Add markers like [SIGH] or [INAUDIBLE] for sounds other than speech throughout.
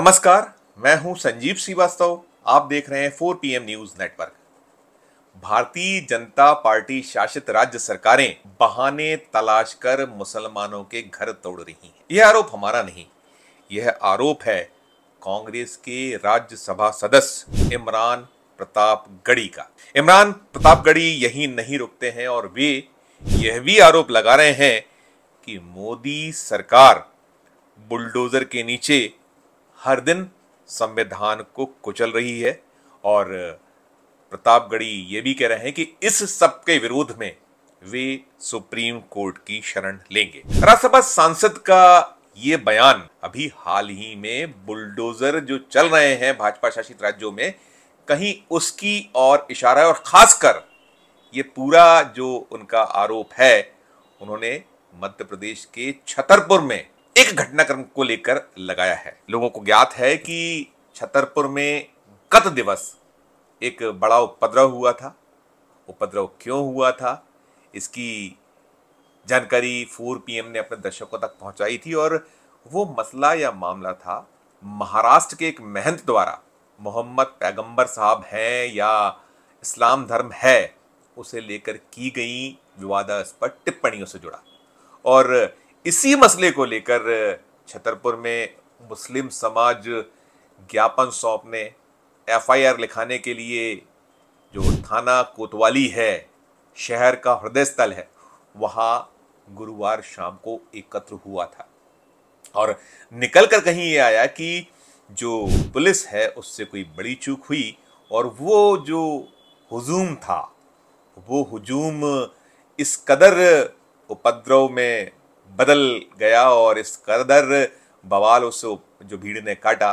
नमस्कार मैं हूं संजीव श्रीवास्तव आप देख रहे हैं फोर पीएम न्यूज नेटवर्क भारतीय जनता पार्टी शासित राज्य सरकारें बहाने तलाश कर मुसलमानों के घर तोड़ रही हैं यह आरोप हमारा नहीं यह आरोप है कांग्रेस के राज्यसभा सदस्य इमरान प्रतापगढ़ी का इमरान प्रतापगढ़ी यही नहीं रुकते हैं और वे यह भी आरोप लगा रहे हैं कि मोदी सरकार बुलडोजर के नीचे हर दिन संविधान को कुचल रही है और प्रतापगढ़ी ये भी कह रहे हैं कि इस सब के विरोध में वे सुप्रीम कोर्ट की शरण लेंगे राज्यसभा सांसद का ये बयान अभी हाल ही में बुलडोजर जो चल रहे हैं भाजपा शासित राज्यों में कहीं उसकी और इशारा है और खासकर ये पूरा जो उनका आरोप है उन्होंने मध्य प्रदेश के छतरपुर में एक घटनाक्रम को लेकर लगाया है लोगों को ज्ञात है कि छतरपुर में गत दिवस एक बड़ा उपद्रव हुआ था उपद्रव क्यों हुआ था इसकी जानकारी फोर पीएम ने अपने दर्शकों तक पहुंचाई थी और वो मसला या मामला था महाराष्ट्र के एक महंत द्वारा मोहम्मद पैगंबर साहब हैं या इस्लाम धर्म है उसे लेकर की गई विवादास्पद टिप्पणियों से जुड़ा और इसी मसले को लेकर छतरपुर में मुस्लिम समाज ज्ञापन सौंपने एफआईआर लिखाने के लिए जो थाना कोतवाली है शहर का हृदय स्थल है वहाँ गुरुवार शाम को एकत्र हुआ था और निकल कर कहीं ये आया कि जो पुलिस है उससे कोई बड़ी चूक हुई और वो जो हुजूम था वो हुजूम इस कदर उपद्रव में बदल गया और इस कदर बवाल उस जो भीड़ ने काटा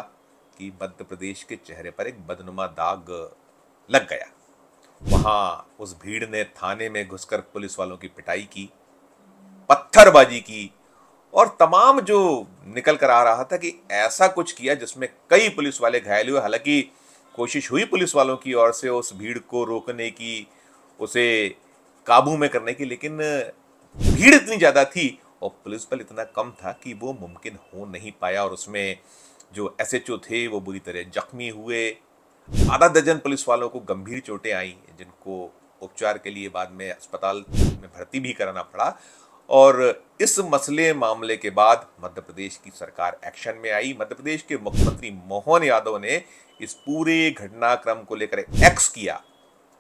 कि मध्य प्रदेश के चेहरे पर एक बदनुमा दाग लग गया वहाँ उस भीड़ ने थाने में घुसकर पुलिस वालों की पिटाई की पत्थरबाजी की और तमाम जो निकल कर आ रहा था कि ऐसा कुछ किया जिसमें कई पुलिस वाले घायल हुए हालांकि कोशिश हुई पुलिस वालों की ओर से उस भीड़ को रोकने की उसे काबू में करने की लेकिन भीड़ इतनी ज़्यादा थी और पुलिस बल इतना कम था कि वो मुमकिन हो नहीं पाया और उसमें जो एस थे वो बुरी तरह जख्मी हुए आधा दर्जन पुलिस वालों को गंभीर चोटें आई जिनको उपचार के लिए बाद में अस्पताल में भर्ती भी कराना पड़ा और इस मसले मामले के बाद मध्य प्रदेश की सरकार एक्शन में आई मध्य प्रदेश के मुख्यमंत्री मोहन यादव ने इस पूरे घटनाक्रम को लेकर एक्स किया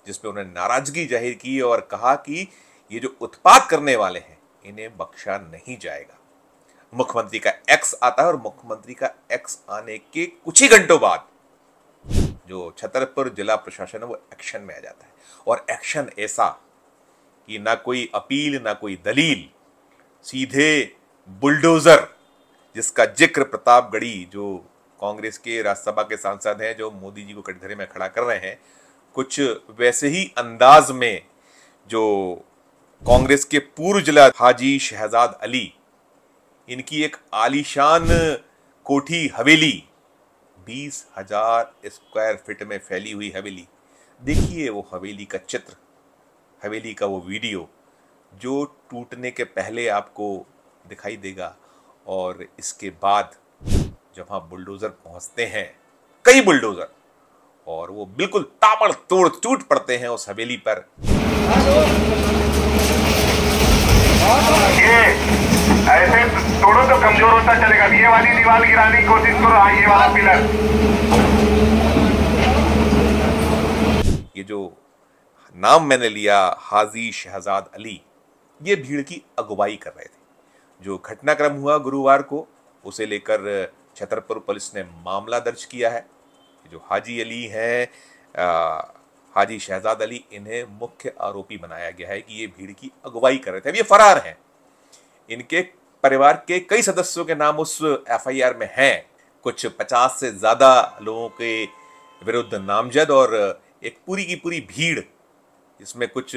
जिसपे उन्होंने नाराजगी जाहिर की और कहा कि ये जो उत्पाद करने वाले हैं इन्हें बख्शा नहीं जाएगा मुख्यमंत्री का एक्स आता है और मुख्यमंत्री का एक्स आने के कुछ ही घंटों बाद जो छतरपुर जिला प्रशासन है वो एक्शन में आ जाता है और एक्शन ऐसा कि ना कोई अपील ना कोई दलील सीधे बुलडोजर जिसका जिक्र प्रतापगढ़ी जो कांग्रेस के राज्यसभा के सांसद हैं जो मोदी जी को कटघरे में खड़ा कर रहे हैं कुछ वैसे ही अंदाज में जो कांग्रेस के पूर्व जिला हाजी शहजाद अली इनकी एक आलीशान कोठी हवेली बीस हजार स्क्वायर फिट में फैली हुई हवेली देखिए वो हवेली का चित्र हवेली का वो वीडियो जो टूटने के पहले आपको दिखाई देगा और इसके बाद जब हाँ बुलडोज़र पहुंचते हैं कई बुलडोज़र और वो बिल्कुल ताबड़ तोड़ टूट पड़ते हैं उस हवेली पर ये ऐसे तोड़ो तो कमजोर होता चलेगा ये वाली दीवार गिराने की कोशिश करो हाँ ये वाला पिलर ये जो नाम मैंने लिया हाजी शहजाद अली ये भीड़ की अगुवाई कर रहे थे जो घटनाक्रम हुआ गुरुवार को उसे लेकर छतरपुर पुलिस ने मामला दर्ज किया है जो हाजी अली हैं हाजी शहजाद अली इन्हें मुख्य आरोपी बनाया गया है कि ये भीड़ की अगुवाई कर रहे थे अब ये फरार हैं इनके परिवार के कई सदस्यों के नाम उस एफआईआर में हैं कुछ पचास से ज़्यादा लोगों के विरुद्ध नामजद और एक पूरी की पूरी भीड़ जिसमें कुछ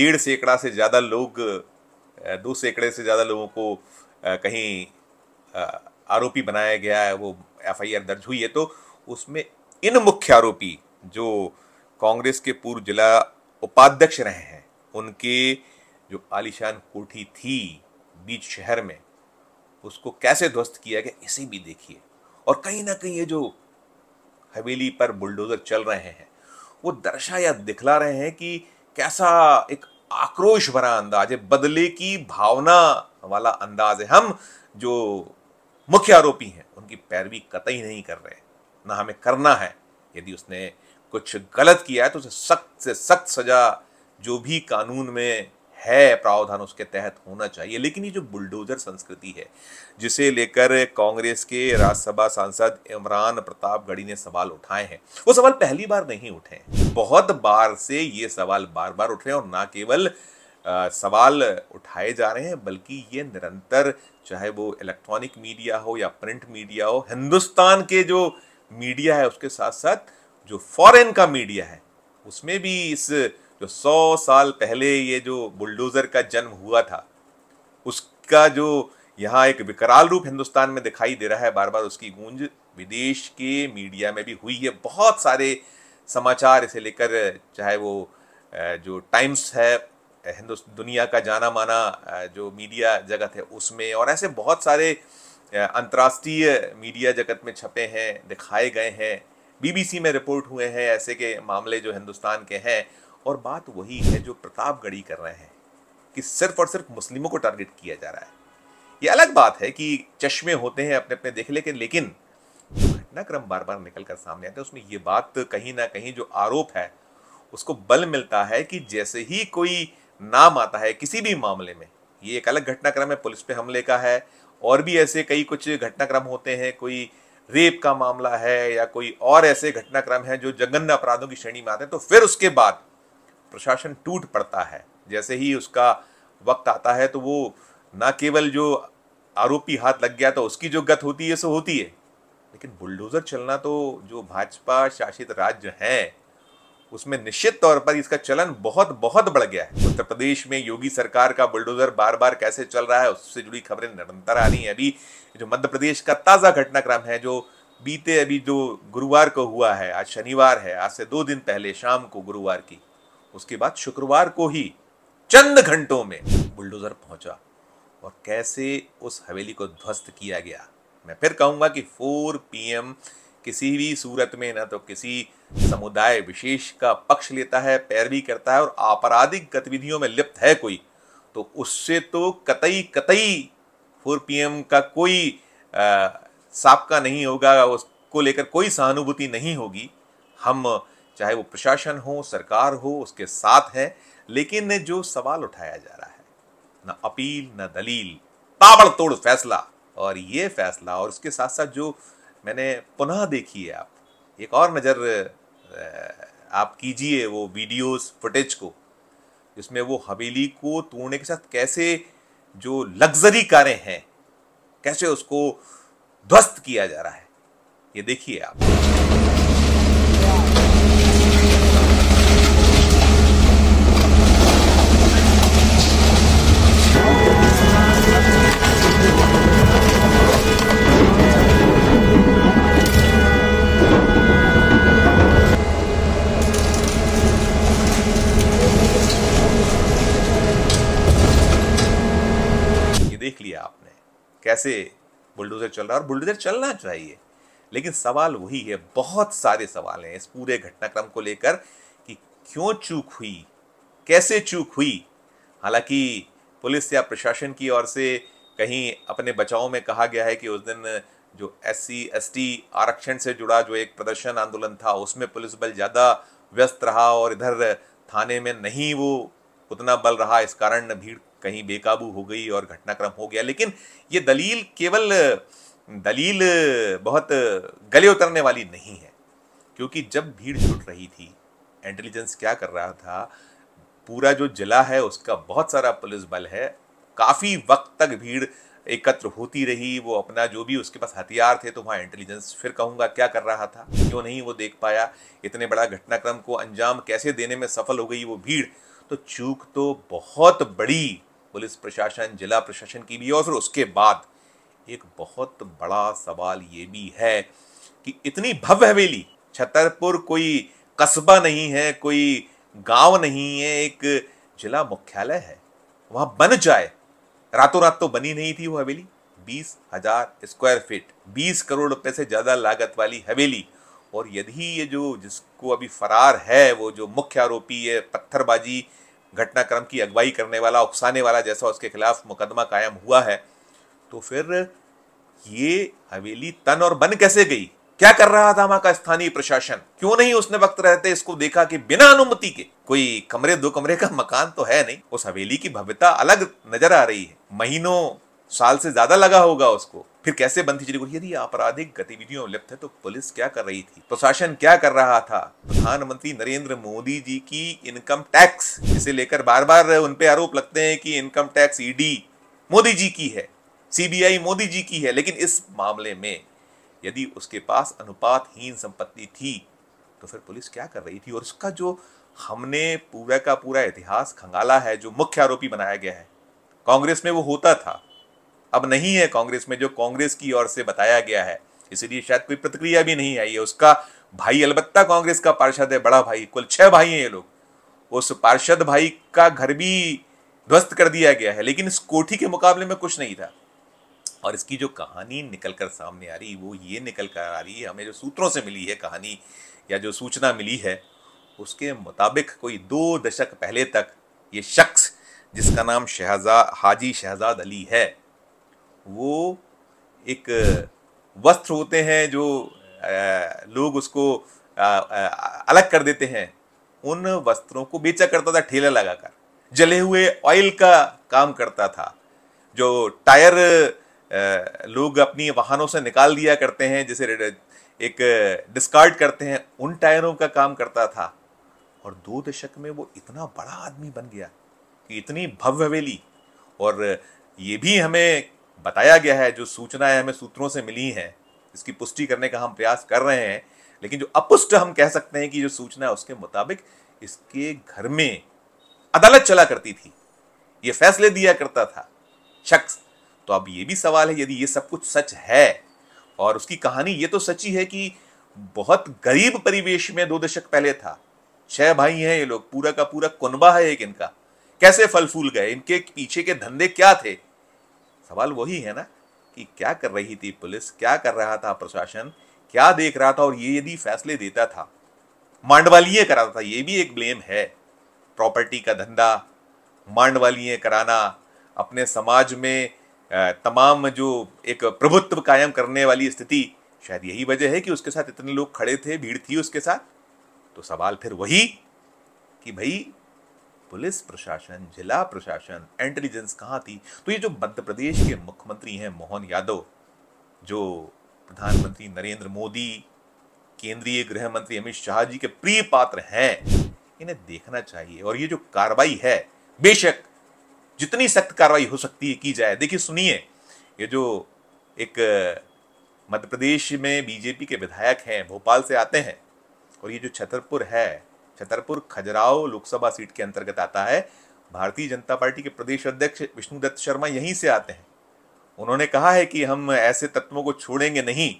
डेढ़ सैकड़ा से ज़्यादा लोग दो सैकड़े से ज़्यादा लोगों को कहीं आरोपी बनाया गया है वो एफआईआर दर्ज हुई है तो उसमें इन मुख्य आरोपी जो कांग्रेस के पूर्व जिला उपाध्यक्ष रहे हैं उनके जो आलिशान कोठी थी बीच शहर में उसको कैसे ध्वस्त किया गया इसे भी देखिए और कहीं ना कहीं ये जो हवेली पर बुलडोजर चल रहे हैं वो दर्शा या दिखला रहे हैं कि कैसा एक आक्रोश भरा अंदाज है बदले की भावना वाला अंदाज है हम जो मुख्य आरोपी हैं उनकी पैरवी कतई नहीं कर रहे ना हमें करना है यदि उसने कुछ गलत किया है तो उसे सख्त से सख्त सजा जो भी कानून में है प्रावधान उसके तहत होना चाहिए लेकिन ये जो बुलडोजर संस्कृति है जिसे लेकर कांग्रेस के राज्यसभा सांसद इमरान प्रताप गढ़ी ने सवाल उठाए हैं वो सवाल पहली बार नहीं उठे बहुत बार से ये सवाल बार बार उठ रहे हैं और ना केवल आ, सवाल उठाए जा रहे हैं बल्कि ये निरंतर चाहे वो इलेक्ट्रॉनिक मीडिया हो या प्रिंट मीडिया हो हिंदुस्तान के जो मीडिया है उसके साथ साथ जो फॉरेन का मीडिया है उसमें भी इस जो सौ साल पहले ये जो बुलडोज़र का जन्म हुआ था उसका जो यहाँ एक विकराल रूप हिंदुस्तान में दिखाई दे रहा है बार बार उसकी गूंज विदेश के मीडिया में भी हुई है बहुत सारे समाचार इसे लेकर चाहे वो जो टाइम्स है हिंदु दुनिया का जाना माना जो मीडिया जगत है उसमें और ऐसे बहुत सारे अंतर्राष्ट्रीय मीडिया जगत में छपे हैं दिखाए गए हैं बीबीसी में रिपोर्ट हुए हैं ऐसे के मामले जो हिंदुस्तान के हैं और बात वही है जो प्रतापगढ़ी कर रहे हैं कि सिर्फ और सिर्फ मुस्लिमों को टारगेट किया जा रहा है ये अलग बात है कि चश्मे होते हैं अपने अपने देख लेकिन लेकिन घटनाक्रम बार बार निकल कर सामने आता है उसमें ये बात कहीं ना कहीं जो आरोप है उसको बल मिलता है कि जैसे ही कोई नाम आता है किसी भी मामले में ये एक अलग घटनाक्रम है पुलिस पे हमले का है और भी ऐसे कई कुछ घटनाक्रम होते हैं कोई रेप का मामला है या कोई और ऐसे घटनाक्रम है जो जघन्य अपराधों की श्रेणी में आते हैं तो फिर उसके बाद प्रशासन टूट पड़ता है जैसे ही उसका वक्त आता है तो वो ना केवल जो आरोपी हाथ लग गया तो उसकी जो गत होती है सो होती है लेकिन बुलडोजर चलना तो जो भाजपा शासित राज्य हैं उसमें निश्चित तौर पर इसका चलन बहुत बहुत बढ़ गया है उत्तर प्रदेश में योगी सरकार का बुलडोजर बार बार कैसे चल रहा है उससे जुड़ी खबरें निरंतर आ रही है अभी जो मध्य प्रदेश का ताज़ा घटनाक्रम है जो बीते अभी जो गुरुवार को हुआ है आज शनिवार है आज से दो दिन पहले शाम को गुरुवार की उसके बाद शुक्रवार को ही चंद घंटों में बुलडोजर पहुंचा और कैसे उस हवेली को ध्वस्त किया गया मैं फिर कहूंगा कि 4 पीएम किसी भी सूरत में ना तो किसी समुदाय विशेष का पक्ष लेता है पैरवी करता है और आपराधिक गतिविधियों में लिप्त है कोई तो उससे तो कतई कतई फोर पीएम का कोई साबका नहीं होगा उसको लेकर कोई सहानुभूति नहीं होगी हम चाहे वो प्रशासन हो सरकार हो उसके साथ है लेकिन जो सवाल उठाया जा रहा है न अपील न दलील ताबड़तोड़ फैसला और ये फैसला और उसके साथ साथ जो मैंने पुनः देखी है आप एक और नज़र आप कीजिए वो वीडियोस फुटेज को जिसमें वो हवेली को तोड़ने के साथ कैसे जो लग्जरी कारें हैं कैसे उसको ध्वस्त किया जा रहा है ये देखिए आप कैसे बुलडोजर चल रहा है और बुलडोजर चलना चाहिए लेकिन सवाल वही है बहुत सारे सवाल हैं इस पूरे घटनाक्रम को लेकर कि क्यों चूक हुई कैसे चूक हुई हालांकि पुलिस या प्रशासन की ओर से कहीं अपने बचाव में कहा गया है कि उस दिन जो एस सी एस टी आरक्षण से जुड़ा जो एक प्रदर्शन आंदोलन था उसमें पुलिस बल ज़्यादा व्यस्त रहा और इधर थाने में नहीं वो उतना बल रहा इस कारण भीड़ कहीं बेकाबू हो गई और घटनाक्रम हो गया लेकिन ये दलील केवल दलील बहुत गले उतरने वाली नहीं है क्योंकि जब भीड़ जुट रही थी इंटेलिजेंस क्या कर रहा था पूरा जो जिला है उसका बहुत सारा पुलिस बल है काफ़ी वक्त तक भीड़ एकत्र होती रही वो अपना जो भी उसके पास हथियार थे तो वहाँ इंटेलिजेंस फिर कहूँगा क्या कर रहा था क्यों नहीं वो देख पाया इतने बड़ा घटनाक्रम को अंजाम कैसे देने में सफल हो गई वो भीड़ तो चूक तो बहुत बड़ी पुलिस प्रशासन जिला प्रशासन की भी और फिर उसके बाद एक बहुत बड़ा सवाल ये भी है कि इतनी भव्य हवेली छतरपुर कोई कस्बा नहीं है कोई गांव नहीं है एक जिला मुख्यालय है वहां बन जाए रातों रात तो बनी नहीं थी वो हवेली बीस हजार स्क्वायर फीट बीस करोड़ रुपए से ज्यादा लागत वाली हवेली और यदि ये जो जिसको अभी फरार है वो जो मुख्य आरोपी है पत्थरबाजी घटनाक्रम की अगुवाई करने वाला उकसाने वाला जैसा उसके खिलाफ मुकदमा कायम हुआ है तो फिर ये हवेली तन और बन कैसे गई क्या कर रहा था वहां का स्थानीय प्रशासन क्यों नहीं उसने वक्त रहते इसको देखा कि बिना अनुमति के कोई कमरे दो कमरे का मकान तो है नहीं उस हवेली की भव्यता अलग नजर आ रही है महीनों साल से ज्यादा लगा होगा उसको फिर कैसे बनती चली को यदि आपराधिक गतिविधियों में लिप्त है तो पुलिस क्या कर रही थी प्रशासन क्या कर रहा था प्रधानमंत्री नरेंद्र मोदी जी की इनकम टैक्स इसे लेकर बार बार उनपे आरोप लगते हैं कि income tax ED Modi ji की है सीबीआई मोदी जी की है लेकिन इस मामले में यदि उसके पास अनुपातहीन संपत्ति थी तो फिर पुलिस क्या कर रही थी और उसका जो हमने पूरा का पूरा इतिहास खंगाला है जो मुख्य आरोपी बनाया गया है कांग्रेस में वो होता था अब नहीं है कांग्रेस में जो कांग्रेस की ओर से बताया गया है इसीलिए शायद कोई प्रतिक्रिया भी नहीं आई है उसका भाई अलबत्ता कांग्रेस का पार्षद है बड़ा भाई कुल छह भाई हैं ये लोग उस पार्षद भाई का घर भी ध्वस्त कर दिया गया है लेकिन इस कोठी के मुकाबले में कुछ नहीं था और इसकी जो कहानी निकल कर सामने आ रही वो ये निकल कर आ रही है हमें जो सूत्रों से मिली है कहानी या जो सूचना मिली है उसके मुताबिक कोई दो दशक पहले तक ये शख्स जिसका नाम शहजा हाजी शहजाद अली है वो एक वस्त्र होते हैं जो लोग उसको अलग कर देते हैं उन वस्त्रों को बेचा करता था ठेला लगाकर जले हुए ऑयल का काम करता था जो टायर लोग अपनी वाहनों से निकाल दिया करते हैं जैसे एक डिस्कार्ड करते हैं उन टायरों का काम करता था और दो दशक में वो इतना बड़ा आदमी बन गया कि इतनी भव्य हवेली और ये भी हमें बताया गया है जो सूचनाएं हमें सूत्रों से मिली हैं इसकी पुष्टि करने का हम प्रयास कर रहे हैं लेकिन जो अपुष्ट हम कह सकते हैं कि जो सूचना है उसके मुताबिक इसके घर में अदालत चला करती थी ये फैसले दिया करता था शख्स तो अब ये भी सवाल है यदि ये सब कुछ सच है और उसकी कहानी ये तो सच्ची है कि बहुत गरीब परिवेश में दो दशक पहले था छह भाई हैं ये लोग पूरा का पूरा कुनबा है एक इनका कैसे फल फूल गए इनके पीछे के धंधे क्या थे सवाल वही है ना कि क्या कर रही थी पुलिस क्या कर रहा था प्रशासन क्या देख रहा था और ये यदि फैसले देता था मांडवालिये कराता था ये भी एक ब्लेम है प्रॉपर्टी का धंधा मांडवालिये कराना अपने समाज में तमाम जो एक प्रभुत्व कायम करने वाली स्थिति शायद यही वजह है कि उसके साथ इतने लोग खड़े थे भीड़ थी उसके साथ तो सवाल फिर वही कि भाई पुलिस प्रशासन जिला प्रशासन इंटेलिजेंस कहाँ थी तो ये जो मध्य प्रदेश के मुख्यमंत्री हैं मोहन यादव जो प्रधानमंत्री नरेंद्र मोदी केंद्रीय गृह मंत्री अमित शाह जी के प्रिय पात्र हैं इन्हें देखना चाहिए और ये जो कार्रवाई है बेशक जितनी सख्त कार्रवाई हो सकती है की जाए देखिए सुनिए ये जो एक मध्य प्रदेश में बीजेपी के विधायक हैं भोपाल से आते हैं और ये जो छतरपुर है छतरपुर खजराव लोकसभा सीट के अंतर्गत आता है भारतीय जनता पार्टी के प्रदेश अध्यक्ष विष्णुदत्त शर्मा यहीं से आते हैं उन्होंने कहा है कि हम ऐसे तत्वों को छोड़ेंगे नहीं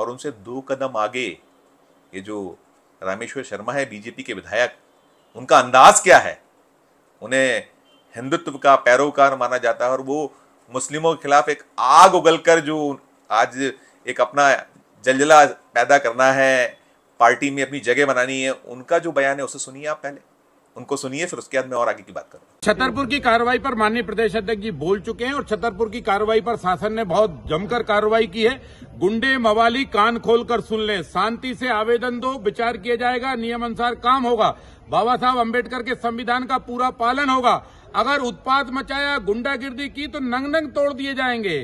और उनसे दो कदम आगे ये जो रामेश्वर शर्मा है बीजेपी के विधायक उनका अंदाज क्या है उन्हें हिंदुत्व का पैरोकार माना जाता है और वो मुस्लिमों के खिलाफ एक आग उगल कर जो आज एक अपना जलजला पैदा करना है पार्टी में अपनी जगह बनानी है उनका जो बयान है उसे सुनिए आप पहले उनको सुनिए फिर उसके बाद में और आगे की बात करूँ छतरपुर की कार्रवाई पर माननीय प्रदेश अध्यक्ष जी बोल चुके हैं और छतरपुर की कार्रवाई पर शासन ने बहुत जमकर कार्रवाई की है गुंडे मवाली कान खोलकर सुन लें शांति से आवेदन दो विचार किया जाएगा नियम अनुसार काम होगा बाबा साहब अम्बेडकर के संविधान का पूरा पालन होगा अगर उत्पाद मचाया गुंडागिर्दी की तो नंग नंग तोड़ दिए जाएंगे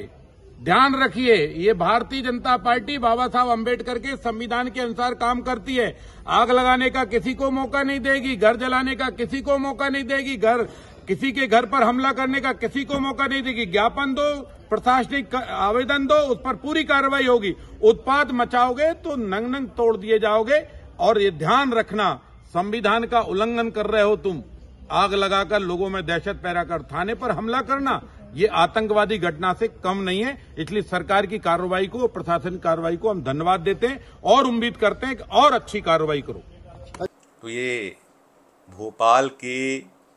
ध्यान रखिए ये भारतीय जनता पार्टी बाबा साहब अम्बेडकर के संविधान के अनुसार काम करती है आग लगाने का किसी को मौका नहीं देगी घर जलाने का किसी को मौका नहीं देगी घर किसी के घर पर हमला करने का किसी को मौका नहीं देगी ज्ञापन दो प्रशासनिक आवेदन दो उस पर पूरी कार्रवाई होगी उत्पाद मचाओगे तो नंग नंग तोड़ दिए जाओगे और ये ध्यान रखना संविधान का उल्लंघन कर रहे हो तुम आग लगाकर लोगों में दहशत पैदा कर थाने पर हमला करना ये आतंकवादी घटना से कम नहीं है इसलिए सरकार की कार्रवाई को की कार्रवाई को हम धन्यवाद देते हैं और उम्मीद करते हैं कि और अच्छी कार्रवाई करो तो ये भोपाल के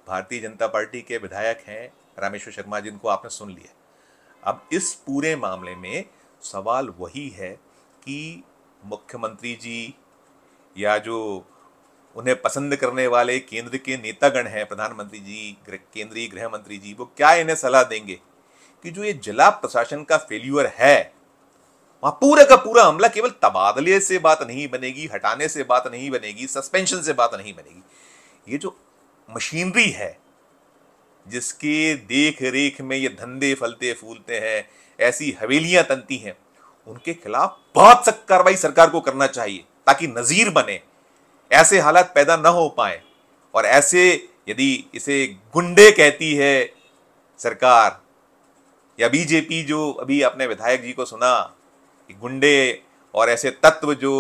भारतीय जनता पार्टी के विधायक हैं रामेश्वर शर्मा जिनको आपने सुन लिया अब इस पूरे मामले में सवाल वही है कि मुख्यमंत्री जी या जो उन्हें पसंद करने वाले केंद्र के नेतागण हैं प्रधानमंत्री जी केंद्रीय गृह मंत्री जी वो क्या इन्हें सलाह देंगे कि जो ये जिला प्रशासन का फेल्यूर है वहां पूरा का पूरा हमला केवल तबादले से बात नहीं बनेगी हटाने से बात नहीं बनेगी सस्पेंशन से बात नहीं बनेगी ये जो मशीनरी है जिसके देख रेख में ये धंधे फलते फूलते हैं ऐसी हवेलियां तनती हैं उनके खिलाफ बहुत सख्त कार्रवाई सरकार को करना चाहिए ताकि नजीर बने ऐसे हालात पैदा ना हो पाए और ऐसे यदि इसे गुंडे कहती है सरकार या बीजेपी जो अभी अपने विधायक जी को सुना कि गुंडे और ऐसे तत्व जो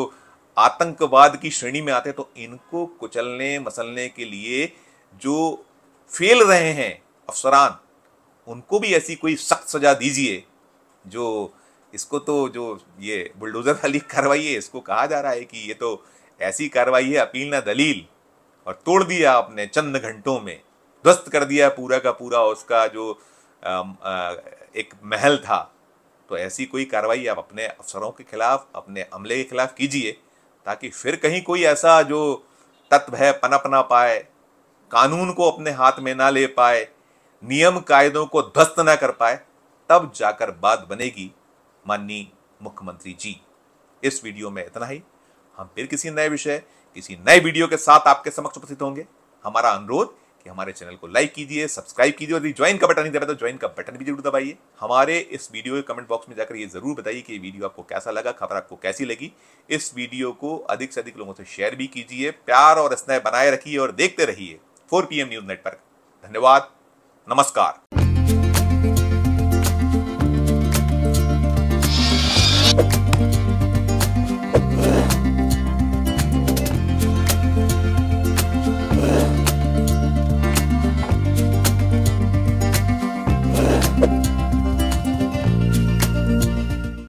आतंकवाद की श्रेणी में आते तो इनको कुचलने मसलने के लिए जो फेल रहे हैं अफसरान उनको भी ऐसी कोई सख्त सजा दीजिए जो इसको तो जो ये बुलडोज़र वाली [LAUGHS] कार्रवाई है इसको कहा जा रहा है कि ये तो ऐसी कार्रवाई है अपील ना दलील और तोड़ दिया आपने चंद घंटों में ध्वस्त कर दिया पूरा का पूरा उसका जो आ, आ, एक महल था तो ऐसी कोई कार्रवाई आप अपने अफसरों के खिलाफ अपने अमले के खिलाफ कीजिए ताकि फिर कहीं कोई ऐसा जो तत्व है पनप ना पाए कानून को अपने हाथ में ना ले पाए नियम कायदों को ध्वस्त ना कर पाए तब जाकर बात बनेगी माननीय मुख्यमंत्री जी इस वीडियो में इतना ही हम फिर किसी नए विषय किसी नए वीडियो के साथ आपके समक्ष उपस्थित होंगे हमारा अनुरोध कि हमारे चैनल को लाइक कीजिए सब्सक्राइब कीजिए और यदि ज्वाइन का बटन नहीं दबाया तो ज्वाइन का बटन भी जरूर दबाइए हमारे इस वीडियो के कमेंट बॉक्स में जाकर ये जरूर बताइए कि ये वीडियो आपको कैसा लगा खबर आपको कैसी लगी इस वीडियो को अधिक से अधिक लोगों से शेयर भी कीजिए प्यार और स्नेह बनाए रखिए और देखते रहिए फोर पी न्यूज नेटवर्क धन्यवाद नमस्कार